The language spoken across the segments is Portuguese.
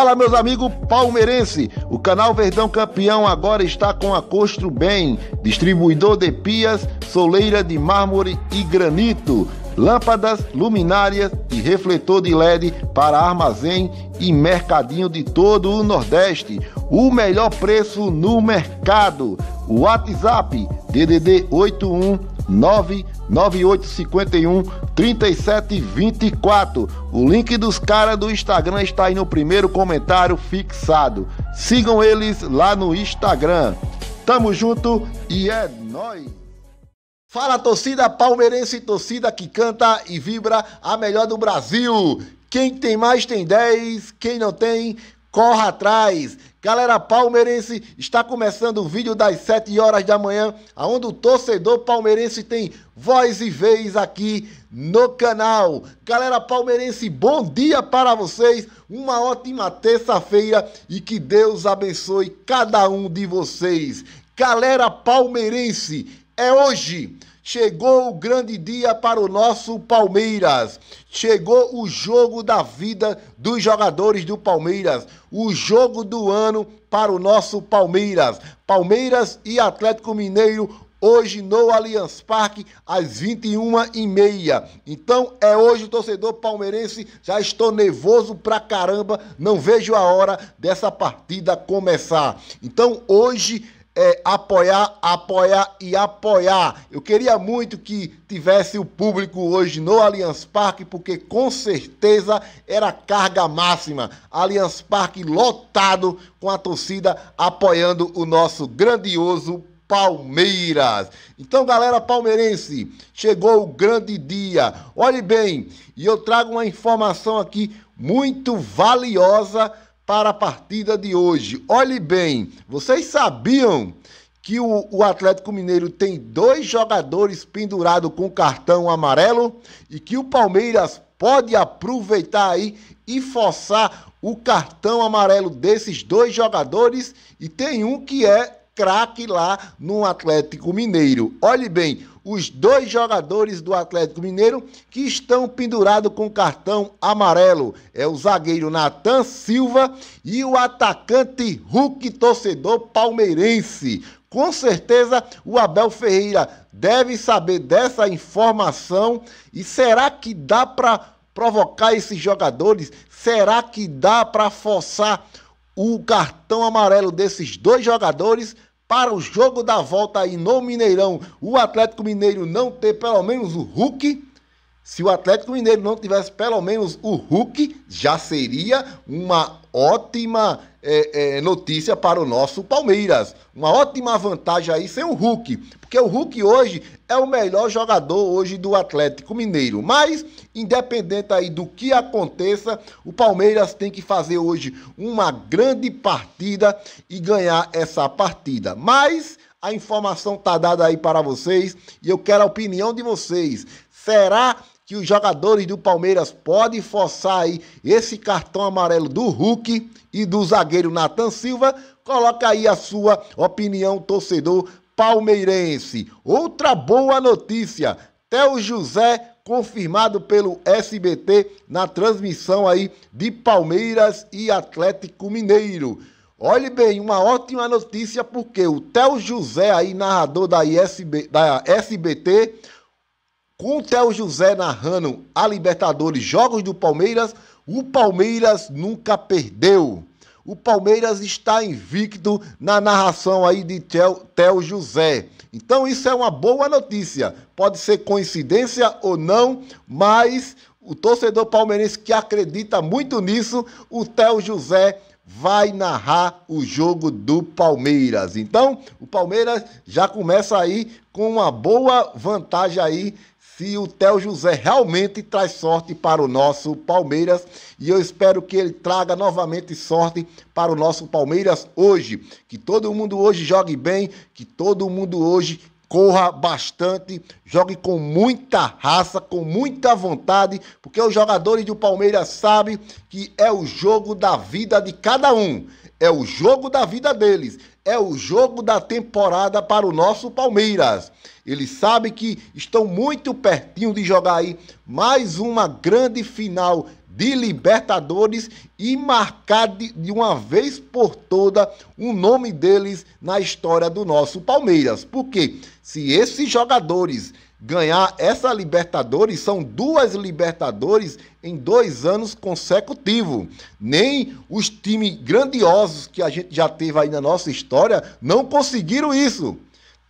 Fala, meus amigos palmeirense. O canal Verdão Campeão agora está com a Costro Bem, distribuidor de pias, soleira de mármore e granito, lâmpadas, luminárias e refletor de LED para armazém e mercadinho de todo o Nordeste. O melhor preço no mercado. WhatsApp DDD 81 9851 3724. O link dos caras do Instagram está aí no primeiro comentário fixado. Sigam eles lá no Instagram. Tamo junto e é nóis! Fala torcida palmeirense, torcida que canta e vibra a melhor do Brasil. Quem tem mais tem 10, quem não tem corra atrás. Galera palmeirense, está começando o vídeo das 7 horas da manhã, onde o torcedor palmeirense tem voz e vez aqui no canal. Galera palmeirense, bom dia para vocês, uma ótima terça-feira e que Deus abençoe cada um de vocês. Galera palmeirense, é hoje. Chegou o grande dia para o nosso Palmeiras. Chegou o jogo da vida dos jogadores do Palmeiras. O jogo do ano para o nosso Palmeiras. Palmeiras e Atlético Mineiro hoje no Allianz Parque às 21h30. Então é hoje, torcedor palmeirense, já estou nervoso pra caramba, não vejo a hora dessa partida começar. Então hoje é apoiar, apoiar e apoiar. Eu queria muito que tivesse o público hoje no Allianz Parque, porque com certeza era carga máxima. Allianz Parque lotado com a torcida apoiando o nosso grandioso Palmeiras. Então, galera palmeirense, chegou o grande dia. Olhe bem, e eu trago uma informação aqui muito valiosa para a partida de hoje. Olhe bem, vocês sabiam que o, o, Atlético Mineiro tem dois jogadores pendurados com cartão amarelo e que o Palmeiras pode aproveitar aí e forçar o cartão amarelo desses dois jogadores e tem um que é craque lá no Atlético Mineiro. Olhe bem, os dois jogadores do Atlético Mineiro que estão pendurados com cartão amarelo. É o zagueiro Natan Silva e o atacante Hulk, torcedor palmeirense. Com certeza o Abel Ferreira deve saber dessa informação e será que dá para provocar esses jogadores? Será que dá para forçar o cartão amarelo desses dois jogadores? para o jogo da volta aí no Mineirão, o Atlético Mineiro não ter pelo menos o Hulk. Se o Atlético Mineiro não tivesse pelo menos o Hulk, já seria uma ótima é, é, notícia para o nosso Palmeiras. Uma ótima vantagem aí sem o Hulk, porque o Hulk hoje é o melhor jogador hoje do Atlético Mineiro. Mas, independente aí do que aconteça, o Palmeiras tem que fazer hoje uma grande partida e ganhar essa partida. Mas a informação tá dada aí para vocês e eu quero a opinião de vocês. Será que os jogadores do Palmeiras podem forçar aí esse cartão amarelo do Hulk e do zagueiro Nathan Silva. Coloca aí a sua opinião, torcedor palmeirense. Outra boa notícia: Theo José confirmado pelo SBT na transmissão aí de Palmeiras e Atlético Mineiro. Olhe bem, uma ótima notícia porque o Theo José aí narrador da, ISB, da SBT com o Theo José narrando a Libertadores, jogos do Palmeiras, o Palmeiras nunca perdeu. O Palmeiras está invicto na narração aí de Theo José. Então isso é uma boa notícia. Pode ser coincidência ou não, mas o torcedor palmeirense que acredita muito nisso, o Theo José vai narrar o jogo do Palmeiras. Então, o Palmeiras já começa aí com uma boa vantagem aí se o Theo José realmente traz sorte para o nosso Palmeiras. E eu espero que ele traga novamente sorte para o nosso Palmeiras hoje. Que todo mundo hoje jogue bem, que todo mundo hoje corra bastante, jogue com muita raça, com muita vontade, porque os jogadores do Palmeiras sabem que é o jogo da vida de cada um. É o jogo da vida deles. É o jogo da temporada para o nosso Palmeiras. Eles sabem que estão muito pertinho de jogar aí mais uma grande final de Libertadores e marcar de, de, uma vez por toda o nome deles na história do nosso Palmeiras. Porque se esses jogadores ganhar essa Libertadores, são duas Libertadores em dois anos consecutivos. Nem os times grandiosos que a gente já teve aí na nossa história não conseguiram isso.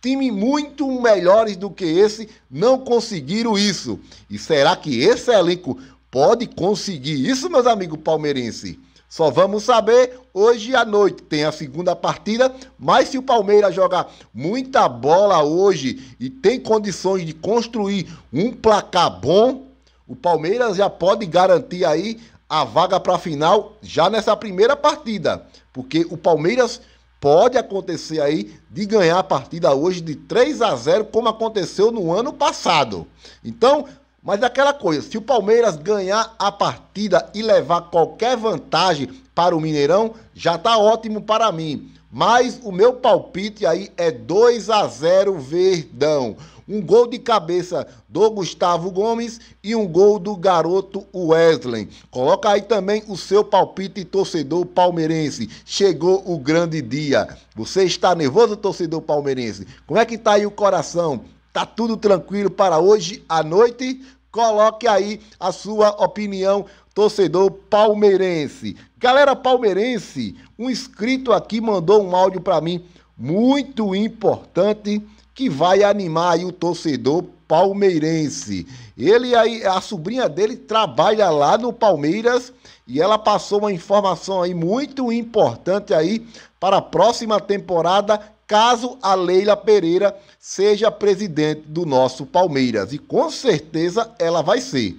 Times muito melhores do que esse não conseguiram isso. E será que esse elenco pode conseguir isso, meus amigos palmeirenses? Só vamos saber hoje à noite. Tem a segunda partida, mas se o Palmeiras jogar muita bola hoje e tem condições de construir um placar bom, o Palmeiras já pode garantir aí a vaga para a final já nessa primeira partida, porque o Palmeiras pode acontecer aí de ganhar a partida hoje de 3 a 0, como aconteceu no ano passado. Então, mas aquela coisa, se o Palmeiras ganhar a partida e levar qualquer vantagem para o Mineirão, já está ótimo para mim. Mas o meu palpite aí é 2 a 0 Verdão. Um gol de cabeça do Gustavo Gomes e um gol do garoto Wesley. Coloca aí também o seu palpite, torcedor palmeirense. Chegou o grande dia. Você está nervoso, torcedor palmeirense? Como é que tá aí o coração? Tá tudo tranquilo para hoje à noite? Coloque aí a sua opinião, torcedor palmeirense. Galera palmeirense, um inscrito aqui mandou um áudio para mim muito importante que vai animar aí o torcedor palmeirense. Ele aí, a sobrinha dele trabalha lá no Palmeiras e ela passou uma informação aí muito importante aí para a próxima temporada caso a Leila Pereira seja presidente do nosso Palmeiras. E com certeza ela vai ser.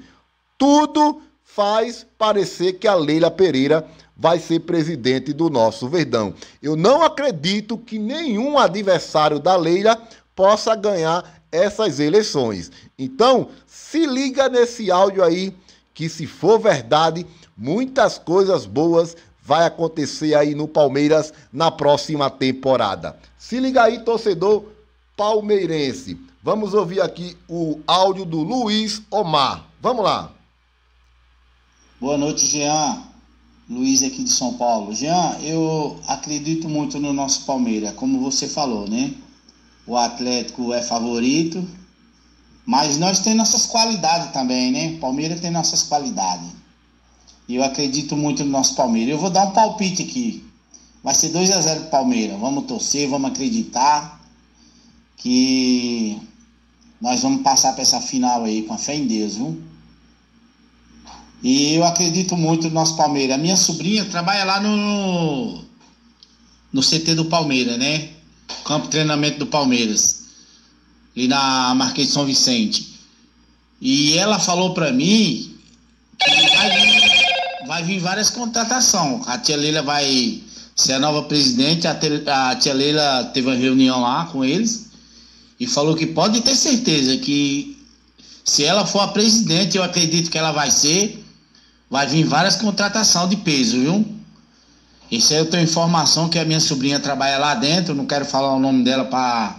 Tudo faz parecer que a Leila Pereira vai ser presidente do nosso Verdão. Eu não acredito que nenhum adversário da Leila possa ganhar essas eleições. Então, se liga nesse áudio aí, que se for verdade, muitas coisas boas vai acontecer aí no Palmeiras na próxima temporada. Se liga aí, torcedor palmeirense. Vamos ouvir aqui o áudio do Luiz Omar. Vamos lá. Boa noite, Jean. Luiz aqui de São Paulo. Jean, eu acredito muito no nosso Palmeiras, como você falou, né? O Atlético é favorito, mas nós temos nossas qualidades também, né? O Palmeiras tem nossas qualidades. E eu acredito muito no nosso Palmeiras. Eu vou dar um palpite aqui. Vai ser 2 a 0 Palmeiras. Vamos torcer, vamos acreditar que nós vamos passar para essa final aí com a fé em Deus, viu? E eu acredito muito no nosso Palmeiras. A minha sobrinha trabalha lá no no CT do Palmeiras, né? Campo de treinamento do Palmeiras. Ali na Marquês de São Vicente. E ela falou para mim que vai vai vir várias contratações. A tia Leila vai ser a nova presidente. A tia, a tia Leila teve uma reunião lá com eles e falou que pode ter certeza que se ela for a presidente, eu acredito que ela vai ser, vai vir várias contratações de peso, viu? Isso aí eu tenho informação que a minha sobrinha trabalha lá dentro, não quero falar o nome dela para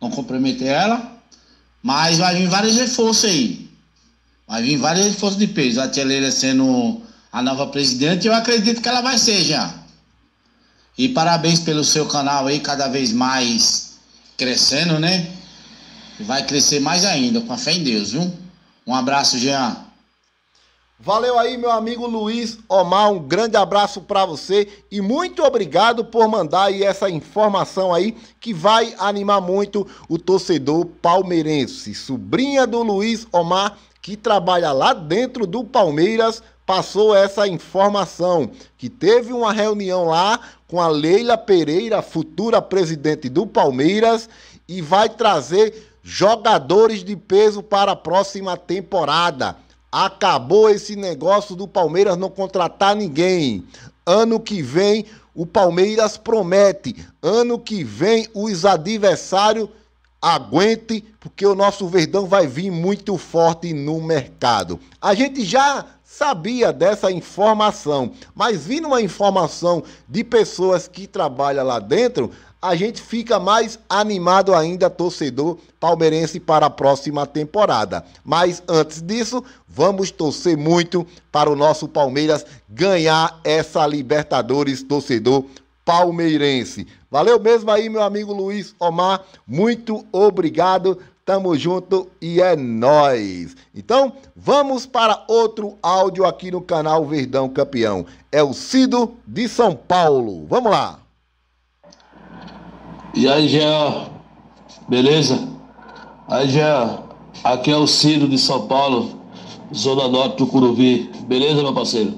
não comprometer ela, mas vai vir vários reforços aí. Vai vir vários reforços de peso. A Tia Leila sendo a nova presidente, eu acredito que ela vai ser já. E parabéns pelo seu canal aí, cada vez mais crescendo, né? Vai crescer mais ainda, com a fé em Deus, viu? Um abraço, Jean. Valeu aí, meu amigo Luiz Omar. Um grande abraço para você e muito obrigado por mandar aí essa informação aí que vai animar muito o torcedor palmeirense. Sobrinha do Luiz Omar, que trabalha lá dentro do Palmeiras, passou essa informação que teve uma reunião lá com a Leila Pereira, futura presidente do Palmeiras, e vai trazer jogadores de peso para a próxima temporada. Acabou esse negócio do Palmeiras não contratar ninguém. Ano que vem o Palmeiras promete. Ano que vem os adversários Aguente, porque o nosso Verdão vai vir muito forte no mercado. A gente já sabia dessa informação, mas vindo uma informação de pessoas que trabalham lá dentro, a gente fica mais animado ainda, torcedor palmeirense, para a próxima temporada. Mas antes disso, vamos torcer muito para o nosso Palmeiras ganhar essa Libertadores, torcedor palmeirense. Valeu mesmo aí, meu amigo Luiz Omar. Muito obrigado. Tamo junto e é nós. Então, vamos para outro áudio aqui no canal Verdão Campeão. É o Cido de São Paulo. Vamos lá. E aí, Jean? Beleza? Aí, Jean, aqui é o Cido de São Paulo, Zona Norte do Curuvi. Beleza, meu parceiro?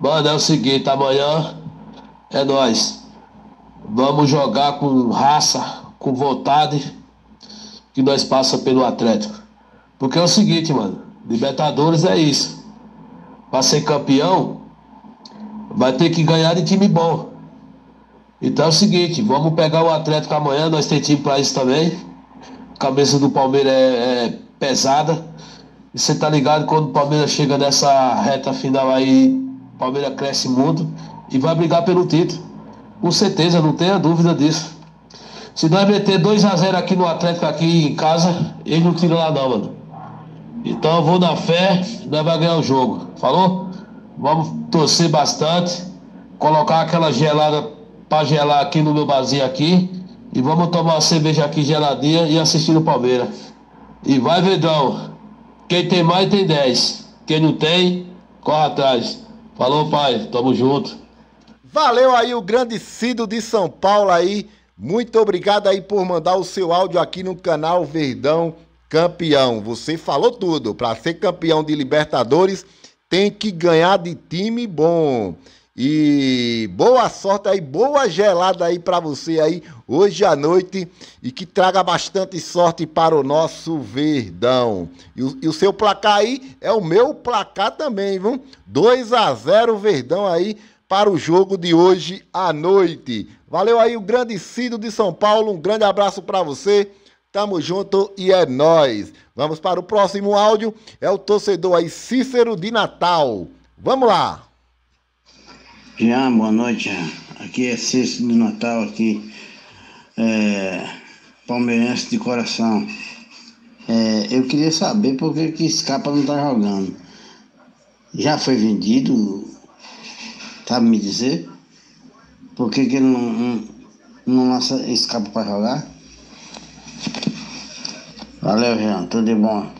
Mano, é o seguinte, amanhã é nós. Vamos jogar com raça, com vontade, que nós passa pelo Atlético. Porque é o seguinte, mano, Libertadores é isso. Para ser campeão, vai ter que ganhar de time bom. Então é o seguinte, vamos pegar o Atlético amanhã, nós tem time para isso também. A cabeça do Palmeiras é, é pesada. E você tá ligado quando o Palmeiras chega nessa reta final aí, o Palmeiras cresce muito e vai brigar pelo título. Com certeza, não tenha dúvida disso. Se nós meter 2x0 aqui no Atlético, aqui em casa, ele não tira lá não, mano. Então eu vou na fé, nós vamos ganhar o jogo. Falou? Vamos torcer bastante, colocar aquela gelada pra gelar aqui no meu barzinho aqui. E vamos tomar uma cerveja aqui geladinha e assistir o Palmeiras. E vai, Vedão. Quem tem mais tem 10. Quem não tem, corre atrás. Falou, pai. Tamo junto. Valeu aí o grande Cido de São Paulo aí. Muito obrigado aí por mandar o seu áudio aqui no canal Verdão Campeão. Você falou tudo. Para ser campeão de Libertadores, tem que ganhar de time bom. E boa sorte aí, boa gelada aí para você aí hoje à noite e que traga bastante sorte para o nosso Verdão. E o, e o seu placar aí é o meu placar também, viu? 2 a 0 Verdão aí para o jogo de hoje à noite. Valeu aí o grande Cido de São Paulo, um grande abraço para você. Tamo junto e é nós. Vamos para o próximo áudio, é o torcedor aí Cícero de Natal. Vamos lá. Jean, boa noite. Aqui é Cícero de Natal aqui. É, palmeirense de coração. É, eu queria saber por que, que Scarpa não tá jogando. Já foi vendido Sabe me dizer? Por que, que ele não, não, não lança esse cabo para jogar? Valeu, Jean. Tudo de bom.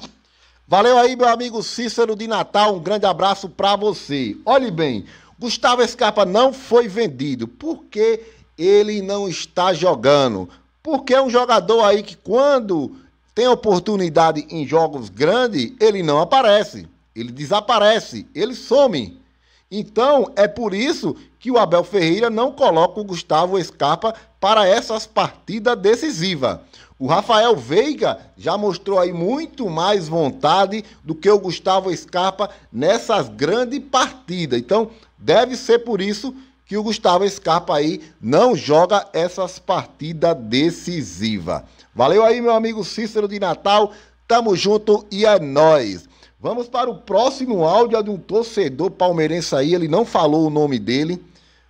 Valeu aí, meu amigo Cícero de Natal. Um grande abraço para você. Olhe bem, Gustavo Escapa não foi vendido. Por que ele não está jogando? Porque é um jogador aí que quando tem oportunidade em jogos grandes, ele não aparece. Ele desaparece, ele some. Então, é por isso que o Abel Ferreira não coloca o Gustavo Scarpa para essas partidas decisivas. O Rafael Veiga já mostrou aí muito mais vontade do que o Gustavo Scarpa nessas grandes partidas. Então, deve ser por isso que o Gustavo Scarpa aí não joga essas partidas decisivas. Valeu aí, meu amigo Cícero de Natal. Tamo junto e é nóis. Vamos para o próximo áudio de um torcedor palmeirense aí. Ele não falou o nome dele,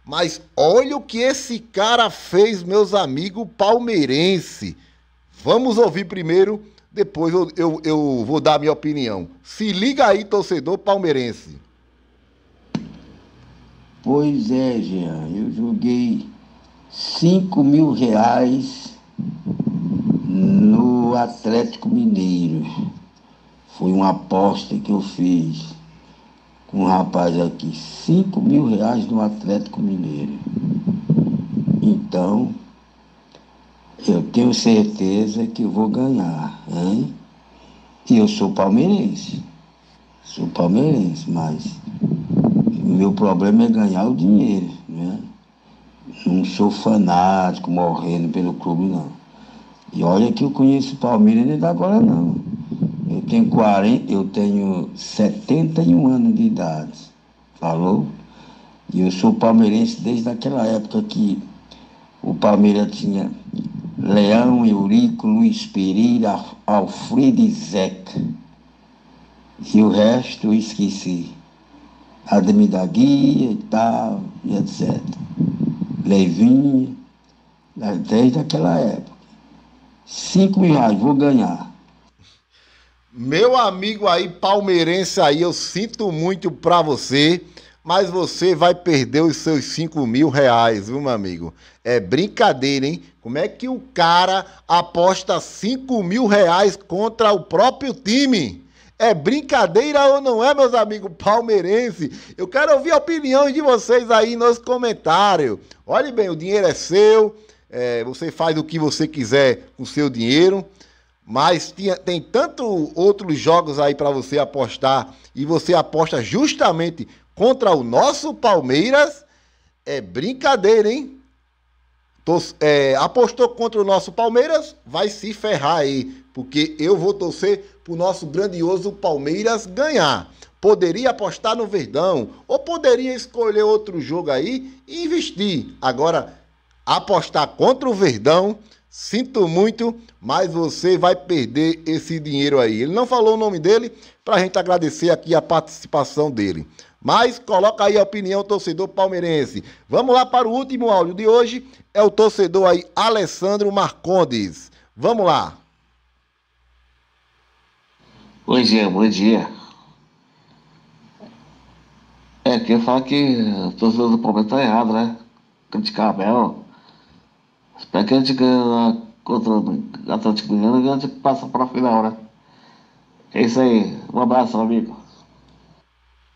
mas olha o que esse cara fez, meus amigos palmeirense. Vamos ouvir primeiro, depois eu, eu, eu vou dar a minha opinião. Se liga aí, torcedor palmeirense. Pois é, Jean, eu joguei 5 mil reais no Atlético Mineiro. Foi uma aposta que eu fiz com um rapaz aqui, 5 mil reais do Atlético Mineiro. Então, eu tenho certeza que eu vou ganhar, hein? E eu sou palmeirense. Sou palmeirense, mas meu problema é ganhar o dinheiro, né? Não sou fanático, morrendo pelo clube, não. E olha que eu conheço o Palmeiras ainda agora, não. Eu tenho 40, eu tenho 71 anos de idade. Falou? E eu sou palmeirense desde aquela época que o Palmeiras tinha Leão, Eurico, Luiz Pereira, Alfredo e Zeca. E o resto eu esqueci. Ademir da Guia e tal, e etc. Levinha, desde aquela época. Cinco reais, vou ganhar. Meu amigo aí palmeirense aí, eu sinto muito pra você, mas você vai perder os seus 5 mil reais, viu, meu amigo? É brincadeira, hein? Como é que o cara aposta 5 mil reais contra o próprio time? É brincadeira ou não é, meus amigos palmeirense? Eu quero ouvir a opinião de vocês aí nos comentários. Olhe bem, o dinheiro é seu, é, você faz o que você quiser com o seu dinheiro. Mas tinha, tem tanto outros jogos aí para você apostar e você aposta justamente contra o nosso Palmeiras. É brincadeira, hein? é, apostou contra o nosso Palmeiras, vai se ferrar aí, porque eu vou torcer para o nosso grandioso Palmeiras ganhar. Poderia apostar no Verdão ou poderia escolher outro jogo aí e investir. Agora, apostar contra o Verdão Sinto muito, mas você vai perder esse dinheiro aí. Ele não falou o nome dele para a gente agradecer aqui a participação dele. Mas coloca aí a opinião torcedor palmeirense. Vamos lá para o último áudio de hoje. É o torcedor aí, Alessandro Marcondes. Vamos lá. Bom dia, bom dia. É, quem fala que o torcedor do Palmeiras tá errado, né? Criticar a Bel que a gente Atlético, contra o Atlético Mineiro, a gente tipo, passa para a final, né? É isso aí. Um abraço, amigo.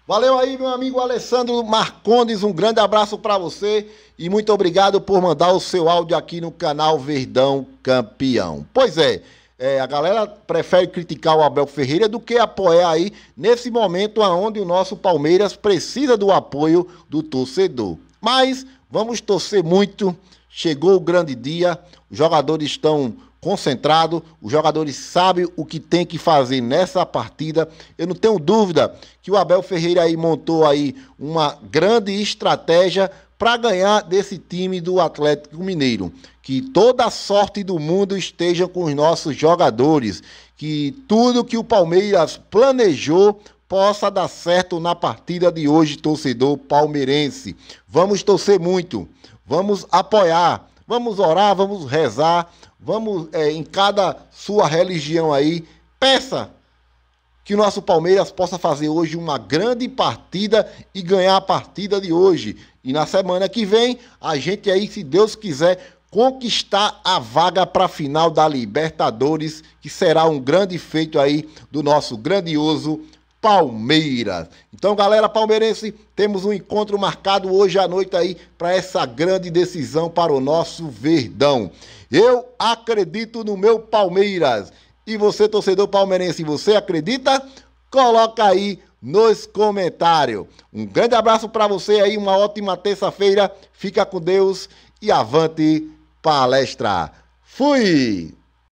Valeu aí, meu amigo Alessandro Marcondes. Um grande abraço para você e muito obrigado por mandar o seu áudio aqui no canal Verdão Campeão. Pois é, é a galera prefere criticar o Abel Ferreira do que apoiar aí nesse momento onde o nosso Palmeiras precisa do apoio do torcedor. Mas vamos torcer muito Chegou o grande dia, os jogadores estão concentrados, os jogadores sabem o que tem que fazer nessa partida. Eu não tenho dúvida que o Abel Ferreira aí montou aí uma grande estratégia para ganhar desse time do Atlético Mineiro. Que toda a sorte do mundo esteja com os nossos jogadores, que tudo que o Palmeiras planejou possa dar certo na partida de hoje, torcedor palmeirense. Vamos torcer muito. Vamos apoiar, vamos orar, vamos rezar, vamos é, em cada sua religião aí, peça que o nosso Palmeiras possa fazer hoje uma grande partida e ganhar a partida de hoje. E na semana que vem, a gente aí, se Deus quiser, conquistar a vaga para a final da Libertadores, que será um grande feito aí do nosso grandioso Palmeiras. Então, galera palmeirense, temos um encontro marcado hoje à noite aí para essa grande decisão para o nosso Verdão. Eu acredito no meu Palmeiras. E você, torcedor palmeirense, você acredita? Coloca aí nos comentários. Um grande abraço para você aí, uma ótima terça-feira. Fica com Deus e avante palestra. Fui!